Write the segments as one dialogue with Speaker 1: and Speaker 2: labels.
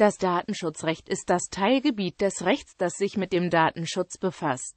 Speaker 1: Das Datenschutzrecht ist das Teilgebiet des Rechts, das sich mit dem Datenschutz befasst.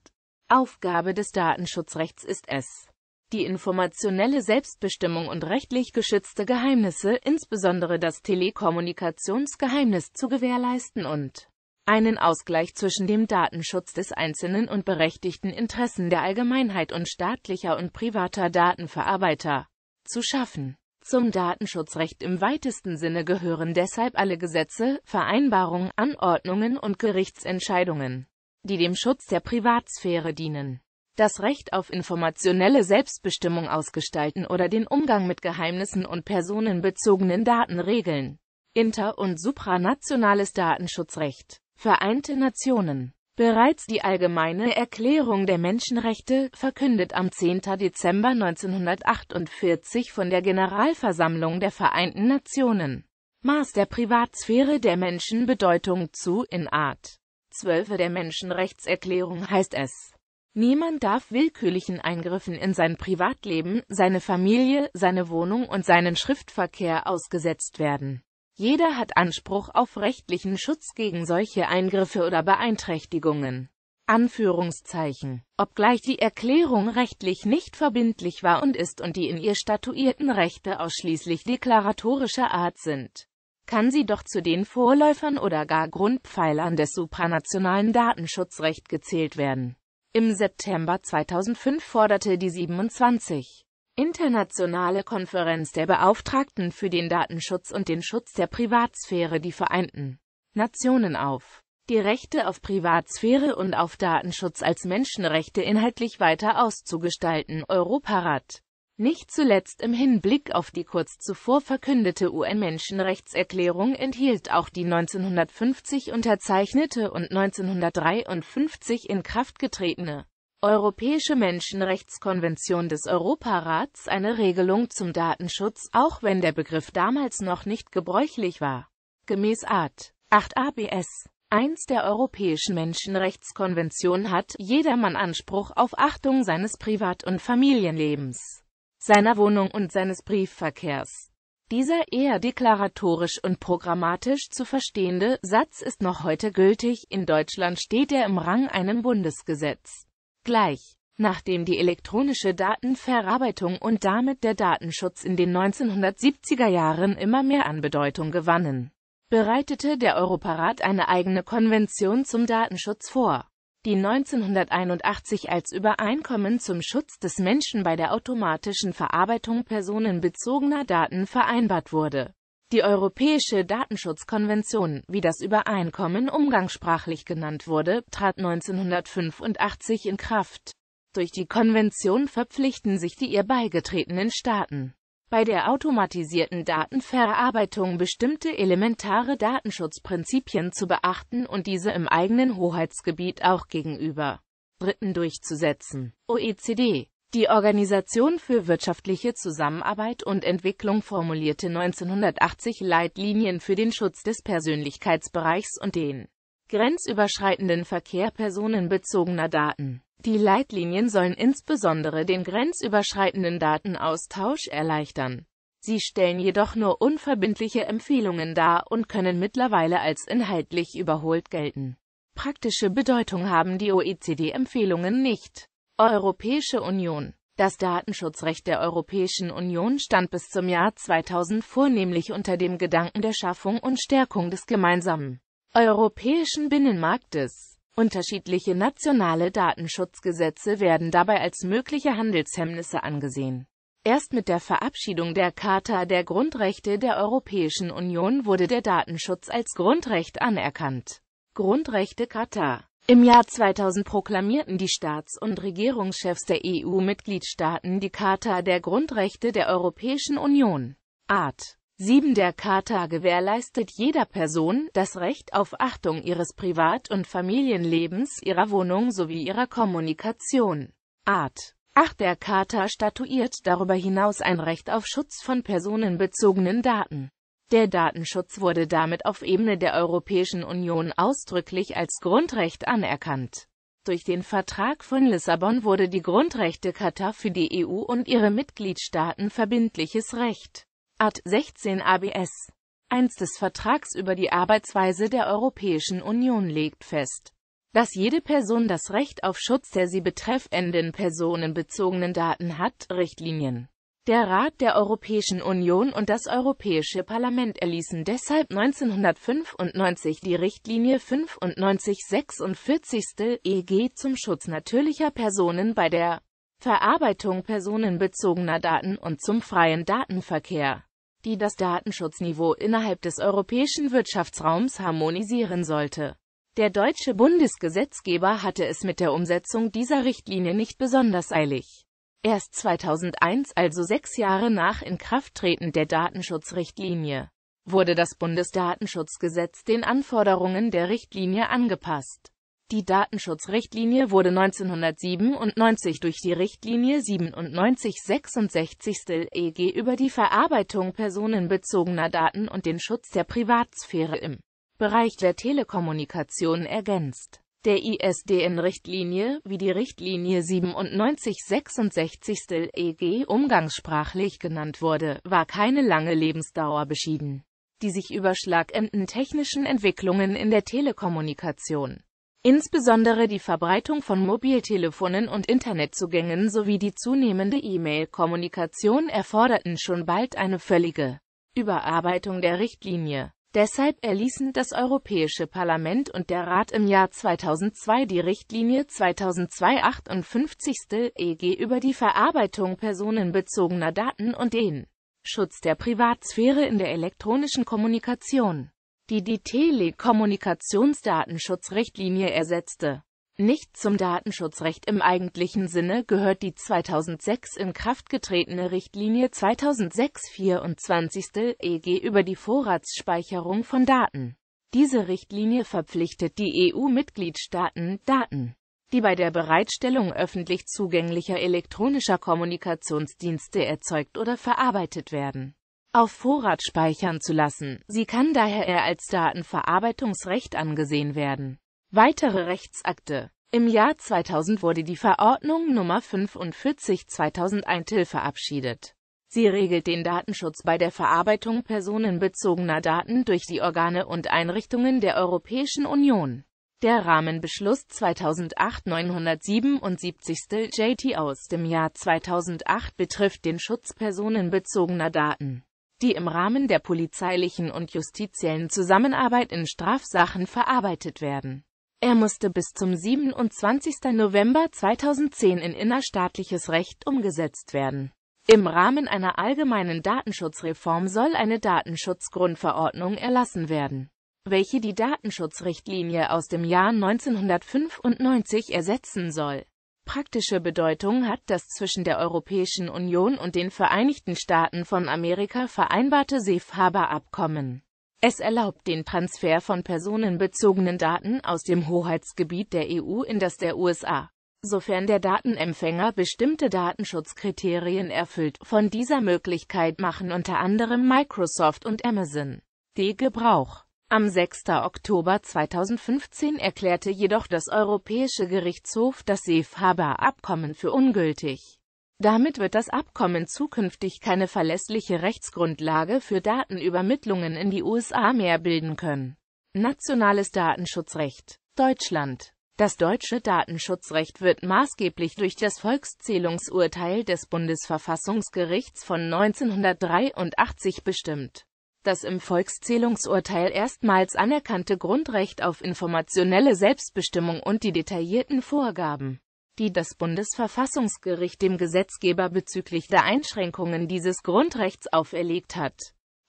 Speaker 1: Aufgabe des Datenschutzrechts ist es, die informationelle Selbstbestimmung und rechtlich geschützte Geheimnisse, insbesondere das Telekommunikationsgeheimnis, zu gewährleisten und einen Ausgleich zwischen dem Datenschutz des Einzelnen und berechtigten Interessen der Allgemeinheit und staatlicher und privater Datenverarbeiter zu schaffen. Zum Datenschutzrecht im weitesten Sinne gehören deshalb alle Gesetze, Vereinbarungen, Anordnungen und Gerichtsentscheidungen, die dem Schutz der Privatsphäre dienen. Das Recht auf informationelle Selbstbestimmung ausgestalten oder den Umgang mit Geheimnissen und personenbezogenen Daten regeln. Inter- und supranationales Datenschutzrecht. Vereinte Nationen Bereits die Allgemeine Erklärung der Menschenrechte, verkündet am 10. Dezember 1948 von der Generalversammlung der Vereinten Nationen, maß der Privatsphäre der Menschen Bedeutung zu, in Art 12 der Menschenrechtserklärung heißt es, Niemand darf willkürlichen Eingriffen in sein Privatleben, seine Familie, seine Wohnung und seinen Schriftverkehr ausgesetzt werden. Jeder hat Anspruch auf rechtlichen Schutz gegen solche Eingriffe oder Beeinträchtigungen. Anführungszeichen. Obgleich die Erklärung rechtlich nicht verbindlich war und ist und die in ihr statuierten Rechte ausschließlich deklaratorischer Art sind, kann sie doch zu den Vorläufern oder gar Grundpfeilern des supranationalen Datenschutzrecht gezählt werden. Im September 2005 forderte die 27 Internationale Konferenz der Beauftragten für den Datenschutz und den Schutz der Privatsphäre die Vereinten Nationen auf, die Rechte auf Privatsphäre und auf Datenschutz als Menschenrechte inhaltlich weiter auszugestalten. Europarat nicht zuletzt im Hinblick auf die kurz zuvor verkündete UN-Menschenrechtserklärung enthielt auch die 1950 unterzeichnete und 1953 in Kraft getretene Europäische Menschenrechtskonvention des Europarats eine Regelung zum Datenschutz, auch wenn der Begriff damals noch nicht gebräuchlich war. Gemäß Art 8 ABS 1 der Europäischen Menschenrechtskonvention hat jedermann Anspruch auf Achtung seines Privat- und Familienlebens, seiner Wohnung und seines Briefverkehrs. Dieser eher deklaratorisch und programmatisch zu verstehende Satz ist noch heute gültig, in Deutschland steht er im Rang einem Bundesgesetz gleich. Nachdem die elektronische Datenverarbeitung und damit der Datenschutz in den 1970er Jahren immer mehr an Bedeutung gewannen, bereitete der Europarat eine eigene Konvention zum Datenschutz vor, die 1981 als Übereinkommen zum Schutz des Menschen bei der automatischen Verarbeitung personenbezogener Daten vereinbart wurde die Europäische Datenschutzkonvention, wie das Übereinkommen umgangssprachlich genannt wurde, trat 1985 in Kraft. Durch die Konvention verpflichten sich die ihr beigetretenen Staaten, bei der automatisierten Datenverarbeitung bestimmte elementare Datenschutzprinzipien zu beachten und diese im eigenen Hoheitsgebiet auch gegenüber Dritten durchzusetzen. OECD die Organisation für wirtschaftliche Zusammenarbeit und Entwicklung formulierte 1980 Leitlinien für den Schutz des Persönlichkeitsbereichs und den grenzüberschreitenden Verkehr personenbezogener Daten. Die Leitlinien sollen insbesondere den grenzüberschreitenden Datenaustausch erleichtern. Sie stellen jedoch nur unverbindliche Empfehlungen dar und können mittlerweile als inhaltlich überholt gelten. Praktische Bedeutung haben die OECD-Empfehlungen nicht. Europäische Union Das Datenschutzrecht der Europäischen Union stand bis zum Jahr 2000 vornehmlich unter dem Gedanken der Schaffung und Stärkung des gemeinsamen europäischen Binnenmarktes. Unterschiedliche nationale Datenschutzgesetze werden dabei als mögliche Handelshemmnisse angesehen. Erst mit der Verabschiedung der Charta der Grundrechte der Europäischen Union wurde der Datenschutz als Grundrecht anerkannt. Grundrechte Charta im Jahr 2000 proklamierten die Staats- und Regierungschefs der EU-Mitgliedstaaten die Charta der Grundrechte der Europäischen Union. Art 7 der Charta gewährleistet jeder Person das Recht auf Achtung ihres Privat- und Familienlebens, ihrer Wohnung sowie ihrer Kommunikation. Art 8 der Charta statuiert darüber hinaus ein Recht auf Schutz von personenbezogenen Daten. Der Datenschutz wurde damit auf Ebene der Europäischen Union ausdrücklich als Grundrecht anerkannt. Durch den Vertrag von Lissabon wurde die Grundrechtecharta für die EU und ihre Mitgliedstaaten verbindliches Recht. Art 16 ABS 1 des Vertrags über die Arbeitsweise der Europäischen Union legt fest, dass jede Person das Recht auf Schutz der sie betreffenden personenbezogenen Daten hat, Richtlinien der Rat der Europäischen Union und das Europäische Parlament erließen deshalb 1995 die Richtlinie 95/46 EG zum Schutz natürlicher Personen bei der Verarbeitung personenbezogener Daten und zum freien Datenverkehr, die das Datenschutzniveau innerhalb des europäischen Wirtschaftsraums harmonisieren sollte. Der deutsche Bundesgesetzgeber hatte es mit der Umsetzung dieser Richtlinie nicht besonders eilig. Erst 2001, also sechs Jahre nach Inkrafttreten der Datenschutzrichtlinie, wurde das Bundesdatenschutzgesetz den Anforderungen der Richtlinie angepasst. Die Datenschutzrichtlinie wurde 1997 durch die Richtlinie 97/66 EG über die Verarbeitung personenbezogener Daten und den Schutz der Privatsphäre im Bereich der Telekommunikation ergänzt der ISDN-Richtlinie, wie die Richtlinie 97/66/EG e umgangssprachlich genannt wurde, war keine lange Lebensdauer beschieden, die sich überschlagenden technischen Entwicklungen in der Telekommunikation Insbesondere die Verbreitung von Mobiltelefonen und Internetzugängen sowie die zunehmende E-Mail-Kommunikation erforderten schon bald eine völlige Überarbeitung der Richtlinie Deshalb erließen das Europäische Parlament und der Rat im Jahr 2002 die Richtlinie 2002/58 EG über die Verarbeitung personenbezogener Daten und den Schutz der Privatsphäre in der elektronischen Kommunikation, die die Telekommunikationsdatenschutzrichtlinie ersetzte nicht zum Datenschutzrecht im eigentlichen Sinne gehört die 2006 in Kraft getretene Richtlinie 2006/24 EG über die Vorratsspeicherung von Daten. Diese Richtlinie verpflichtet die EU-Mitgliedstaaten, Daten, die bei der Bereitstellung öffentlich zugänglicher elektronischer Kommunikationsdienste erzeugt oder verarbeitet werden, auf Vorrat speichern zu lassen. Sie kann daher eher als Datenverarbeitungsrecht angesehen werden. Weitere Rechtsakte Im Jahr 2000 wurde die Verordnung Nummer 45/2001 TIL verabschiedet. Sie regelt den Datenschutz bei der Verarbeitung personenbezogener Daten durch die Organe und Einrichtungen der Europäischen Union. Der Rahmenbeschluss 2008-977 JT aus dem Jahr 2008 betrifft den Schutz personenbezogener Daten, die im Rahmen der polizeilichen und justiziellen Zusammenarbeit in Strafsachen verarbeitet werden. Er musste bis zum 27. November 2010 in innerstaatliches Recht umgesetzt werden. Im Rahmen einer allgemeinen Datenschutzreform soll eine Datenschutzgrundverordnung erlassen werden, welche die Datenschutzrichtlinie aus dem Jahr 1995 ersetzen soll. Praktische Bedeutung hat das zwischen der Europäischen Union und den Vereinigten Staaten von Amerika vereinbarte Safe-Harbor-Abkommen. Es erlaubt den Transfer von personenbezogenen Daten aus dem Hoheitsgebiet der EU in das der USA, sofern der Datenempfänger bestimmte Datenschutzkriterien erfüllt. Von dieser Möglichkeit machen unter anderem Microsoft und Amazon die Gebrauch. Am 6. Oktober 2015 erklärte jedoch das Europäische Gerichtshof das Safe Harbor Abkommen für ungültig. Damit wird das Abkommen zukünftig keine verlässliche Rechtsgrundlage für Datenübermittlungen in die USA mehr bilden können. Nationales Datenschutzrecht Deutschland Das deutsche Datenschutzrecht wird maßgeblich durch das Volkszählungsurteil des Bundesverfassungsgerichts von 1983 bestimmt. Das im Volkszählungsurteil erstmals anerkannte Grundrecht auf informationelle Selbstbestimmung und die detaillierten Vorgaben die das Bundesverfassungsgericht dem Gesetzgeber bezüglich der Einschränkungen dieses Grundrechts auferlegt hat,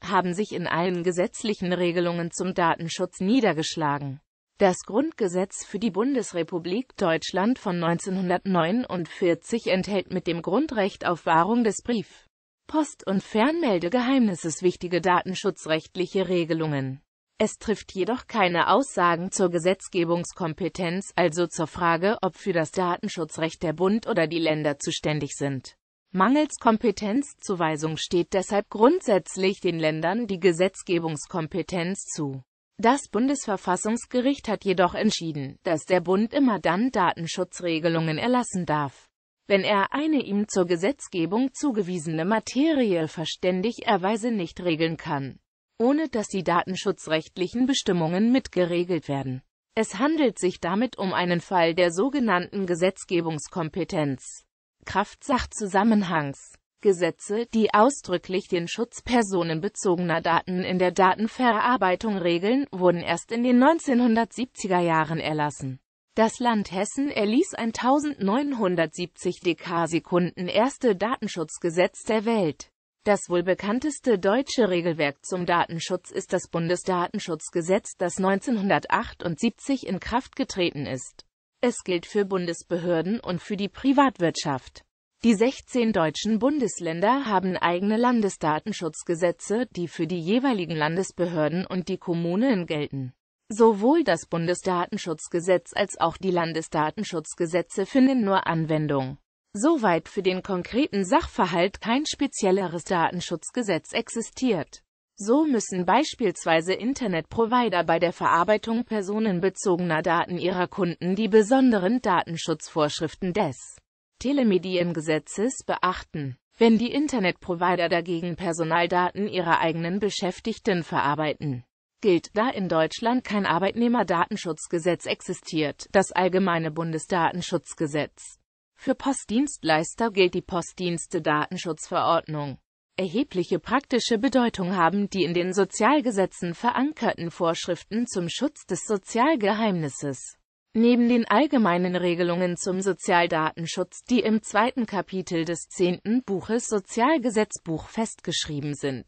Speaker 1: haben sich in allen gesetzlichen Regelungen zum Datenschutz niedergeschlagen. Das Grundgesetz für die Bundesrepublik Deutschland von 1949 enthält mit dem Grundrecht auf Wahrung des Brief-, Post- und Fernmeldegeheimnisses wichtige datenschutzrechtliche Regelungen es trifft jedoch keine Aussagen zur Gesetzgebungskompetenz, also zur Frage, ob für das Datenschutzrecht der Bund oder die Länder zuständig sind. Mangels Kompetenzzuweisung steht deshalb grundsätzlich den Ländern die Gesetzgebungskompetenz zu. Das Bundesverfassungsgericht hat jedoch entschieden, dass der Bund immer dann Datenschutzregelungen erlassen darf, wenn er eine ihm zur Gesetzgebung zugewiesene Materie verständig erweise nicht regeln kann ohne dass die datenschutzrechtlichen Bestimmungen mitgeregelt werden. Es handelt sich damit um einen Fall der sogenannten Gesetzgebungskompetenz. Kraft Sachzusammenhangs. Gesetze, die ausdrücklich den Schutz personenbezogener Daten in der Datenverarbeitung regeln, wurden erst in den 1970er Jahren erlassen. Das Land Hessen erließ ein 1970 Dekasekunden erste Datenschutzgesetz der Welt. Das wohl bekannteste deutsche Regelwerk zum Datenschutz ist das Bundesdatenschutzgesetz, das 1978 in Kraft getreten ist. Es gilt für Bundesbehörden und für die Privatwirtschaft. Die 16 deutschen Bundesländer haben eigene Landesdatenschutzgesetze, die für die jeweiligen Landesbehörden und die Kommunen gelten. Sowohl das Bundesdatenschutzgesetz als auch die Landesdatenschutzgesetze finden nur Anwendung Soweit für den konkreten Sachverhalt kein spezielleres Datenschutzgesetz existiert. So müssen beispielsweise Internetprovider bei der Verarbeitung personenbezogener Daten ihrer Kunden die besonderen Datenschutzvorschriften des Telemediengesetzes beachten. Wenn die Internetprovider dagegen Personaldaten ihrer eigenen Beschäftigten verarbeiten, gilt, da in Deutschland kein Arbeitnehmerdatenschutzgesetz existiert, das allgemeine Bundesdatenschutzgesetz. Für Postdienstleister gilt die Postdienste-Datenschutzverordnung. Erhebliche praktische Bedeutung haben die in den Sozialgesetzen verankerten Vorschriften zum Schutz des Sozialgeheimnisses. Neben den allgemeinen Regelungen zum Sozialdatenschutz, die im zweiten Kapitel des zehnten Buches Sozialgesetzbuch festgeschrieben sind,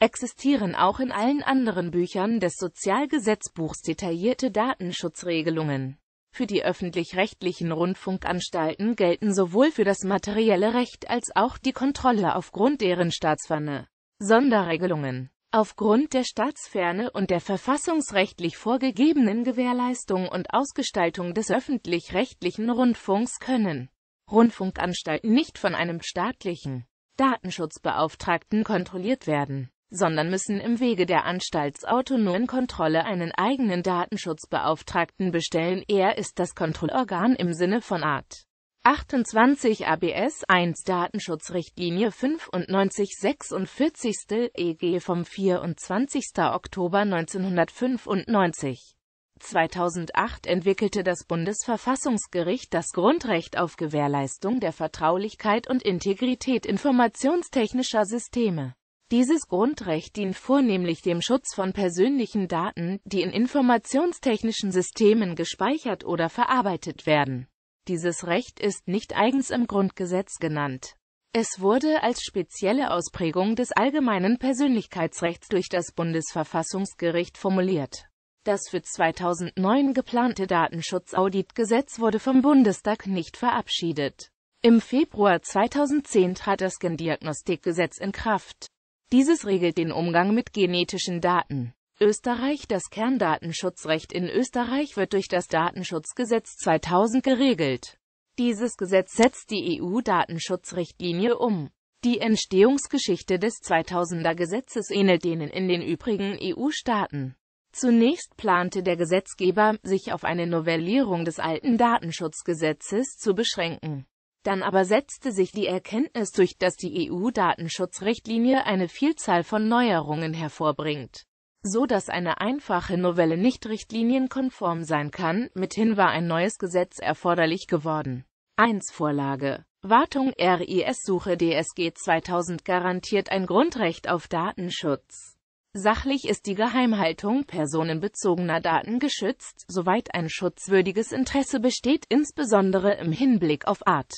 Speaker 1: existieren auch in allen anderen Büchern des Sozialgesetzbuchs detaillierte Datenschutzregelungen für die öffentlich-rechtlichen Rundfunkanstalten gelten sowohl für das materielle Recht als auch die Kontrolle aufgrund deren staatsferne Sonderregelungen. Aufgrund der staatsferne und der verfassungsrechtlich vorgegebenen Gewährleistung und Ausgestaltung des öffentlich-rechtlichen Rundfunks können Rundfunkanstalten nicht von einem staatlichen Datenschutzbeauftragten kontrolliert werden sondern müssen im Wege der anstaltsautonomen Kontrolle einen eigenen Datenschutzbeauftragten bestellen. Er ist das Kontrollorgan im Sinne von Art. 28 ABS 1 Datenschutzrichtlinie 95 46. EG vom 24. Oktober 1995. 2008 entwickelte das Bundesverfassungsgericht das Grundrecht auf Gewährleistung der Vertraulichkeit und Integrität informationstechnischer Systeme. Dieses Grundrecht dient vornehmlich dem Schutz von persönlichen Daten, die in informationstechnischen Systemen gespeichert oder verarbeitet werden. Dieses Recht ist nicht eigens im Grundgesetz genannt. Es wurde als spezielle Ausprägung des allgemeinen Persönlichkeitsrechts durch das Bundesverfassungsgericht formuliert. Das für 2009 geplante Datenschutzauditgesetz wurde vom Bundestag nicht verabschiedet. Im Februar 2010 trat das Gendiagnostikgesetz in Kraft. Dieses regelt den Umgang mit genetischen Daten. Österreich Das Kerndatenschutzrecht in Österreich wird durch das Datenschutzgesetz 2000 geregelt. Dieses Gesetz setzt die EU-Datenschutzrichtlinie um. Die Entstehungsgeschichte des 2000er Gesetzes ähnelt denen in den übrigen EU-Staaten. Zunächst plante der Gesetzgeber, sich auf eine Novellierung des alten Datenschutzgesetzes zu beschränken. Dann aber setzte sich die Erkenntnis durch, dass die EU-Datenschutzrichtlinie eine Vielzahl von Neuerungen hervorbringt, so dass eine einfache Novelle nicht richtlinienkonform sein kann, mithin war ein neues Gesetz erforderlich geworden. 1 Vorlage Wartung RIS-Suche DSG 2000 garantiert ein Grundrecht auf Datenschutz. Sachlich ist die Geheimhaltung personenbezogener Daten geschützt, soweit ein schutzwürdiges Interesse besteht, insbesondere im Hinblick auf Art.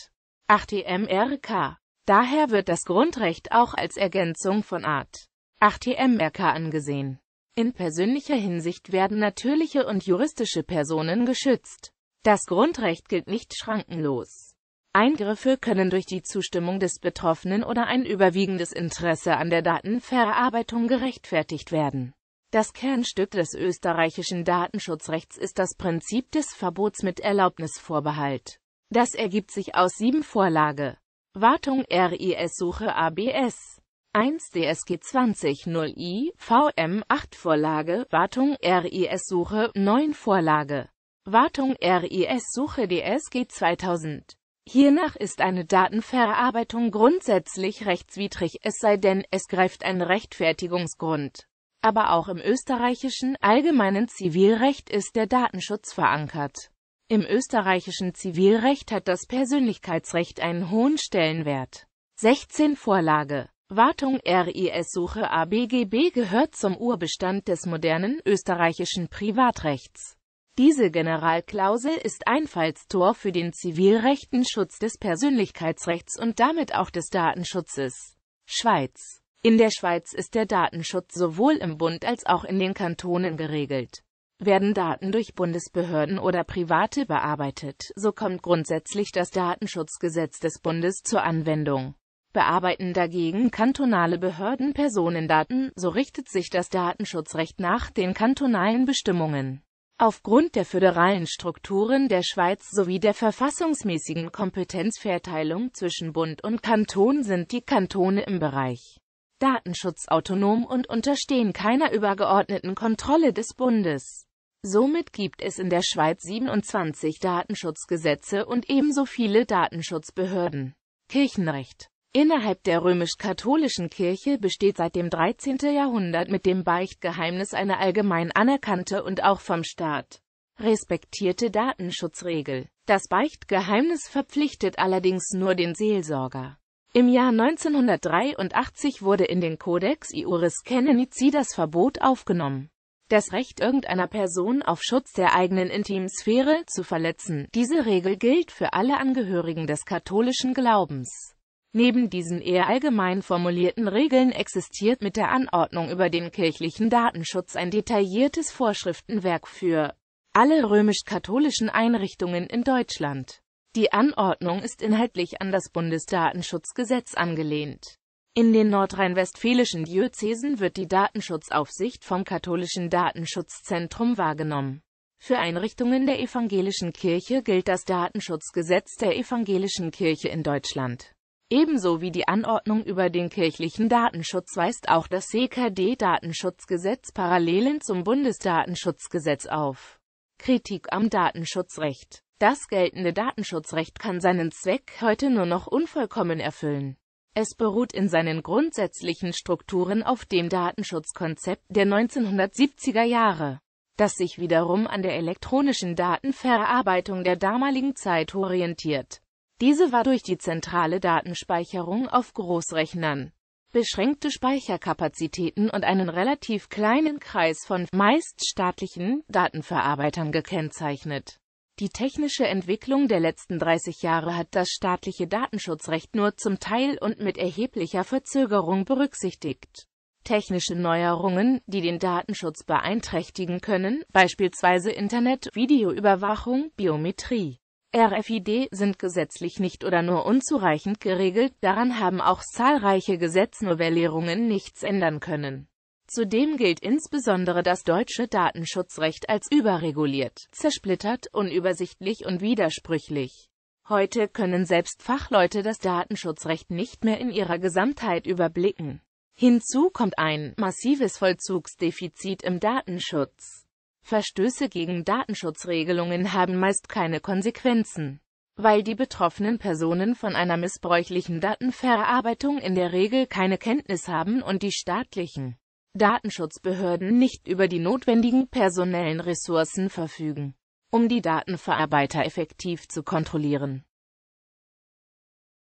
Speaker 1: 8TMRK. Daher wird das Grundrecht auch als Ergänzung von Art 8TMRK angesehen. In persönlicher Hinsicht werden natürliche und juristische Personen geschützt. Das Grundrecht gilt nicht schrankenlos. Eingriffe können durch die Zustimmung des Betroffenen oder ein überwiegendes Interesse an der Datenverarbeitung gerechtfertigt werden. Das Kernstück des österreichischen Datenschutzrechts ist das Prinzip des Verbots mit Erlaubnisvorbehalt. Das ergibt sich aus sieben Vorlage. Wartung RIS-Suche ABS 1 DSG 20.0i VM 8 Vorlage Wartung RIS-Suche 9 Vorlage Wartung RIS-Suche DSG 2000 Hiernach ist eine Datenverarbeitung grundsätzlich rechtswidrig, es sei denn, es greift ein Rechtfertigungsgrund. Aber auch im österreichischen allgemeinen Zivilrecht ist der Datenschutz verankert. Im österreichischen Zivilrecht hat das Persönlichkeitsrecht einen hohen Stellenwert. 16 Vorlage Wartung RIS-Suche ABGB gehört zum Urbestand des modernen österreichischen Privatrechts. Diese Generalklausel ist Einfallstor für den zivilrechten Schutz des Persönlichkeitsrechts und damit auch des Datenschutzes. Schweiz In der Schweiz ist der Datenschutz sowohl im Bund als auch in den Kantonen geregelt. Werden Daten durch Bundesbehörden oder Private bearbeitet, so kommt grundsätzlich das Datenschutzgesetz des Bundes zur Anwendung. Bearbeiten dagegen kantonale Behörden Personendaten, so richtet sich das Datenschutzrecht nach den kantonalen Bestimmungen. Aufgrund der föderalen Strukturen der Schweiz sowie der verfassungsmäßigen Kompetenzverteilung zwischen Bund und Kanton sind die Kantone im Bereich Datenschutz autonom und unterstehen keiner übergeordneten Kontrolle des Bundes. Somit gibt es in der Schweiz 27 Datenschutzgesetze und ebenso viele Datenschutzbehörden. Kirchenrecht Innerhalb der römisch-katholischen Kirche besteht seit dem 13. Jahrhundert mit dem Beichtgeheimnis eine allgemein anerkannte und auch vom Staat respektierte Datenschutzregel. Das Beichtgeheimnis verpflichtet allerdings nur den Seelsorger. Im Jahr 1983 wurde in den Codex Iuris Canonici das Verbot aufgenommen das Recht irgendeiner Person auf Schutz der eigenen Intimsphäre zu verletzen. Diese Regel gilt für alle Angehörigen des katholischen Glaubens. Neben diesen eher allgemein formulierten Regeln existiert mit der Anordnung über den kirchlichen Datenschutz ein detailliertes Vorschriftenwerk für alle römisch-katholischen Einrichtungen in Deutschland. Die Anordnung ist inhaltlich an das Bundesdatenschutzgesetz angelehnt. In den nordrhein-westfälischen Diözesen wird die Datenschutzaufsicht vom katholischen Datenschutzzentrum wahrgenommen. Für Einrichtungen der evangelischen Kirche gilt das Datenschutzgesetz der evangelischen Kirche in Deutschland. Ebenso wie die Anordnung über den kirchlichen Datenschutz weist auch das CKD-Datenschutzgesetz Parallelen zum Bundesdatenschutzgesetz auf. Kritik am Datenschutzrecht Das geltende Datenschutzrecht kann seinen Zweck heute nur noch unvollkommen erfüllen. Es beruht in seinen grundsätzlichen Strukturen auf dem Datenschutzkonzept der 1970er Jahre, das sich wiederum an der elektronischen Datenverarbeitung der damaligen Zeit orientiert. Diese war durch die zentrale Datenspeicherung auf Großrechnern, beschränkte Speicherkapazitäten und einen relativ kleinen Kreis von meist staatlichen Datenverarbeitern gekennzeichnet. Die technische Entwicklung der letzten 30 Jahre hat das staatliche Datenschutzrecht nur zum Teil und mit erheblicher Verzögerung berücksichtigt. Technische Neuerungen, die den Datenschutz beeinträchtigen können, beispielsweise Internet, Videoüberwachung, Biometrie, RFID, sind gesetzlich nicht oder nur unzureichend geregelt, daran haben auch zahlreiche Gesetznovellierungen nichts ändern können. Zudem gilt insbesondere das deutsche Datenschutzrecht als überreguliert, zersplittert, unübersichtlich und widersprüchlich. Heute können selbst Fachleute das Datenschutzrecht nicht mehr in ihrer Gesamtheit überblicken. Hinzu kommt ein massives Vollzugsdefizit im Datenschutz. Verstöße gegen Datenschutzregelungen haben meist keine Konsequenzen, weil die betroffenen Personen von einer missbräuchlichen Datenverarbeitung in der Regel keine Kenntnis haben und die staatlichen Datenschutzbehörden nicht über die notwendigen personellen Ressourcen verfügen, um die Datenverarbeiter effektiv zu kontrollieren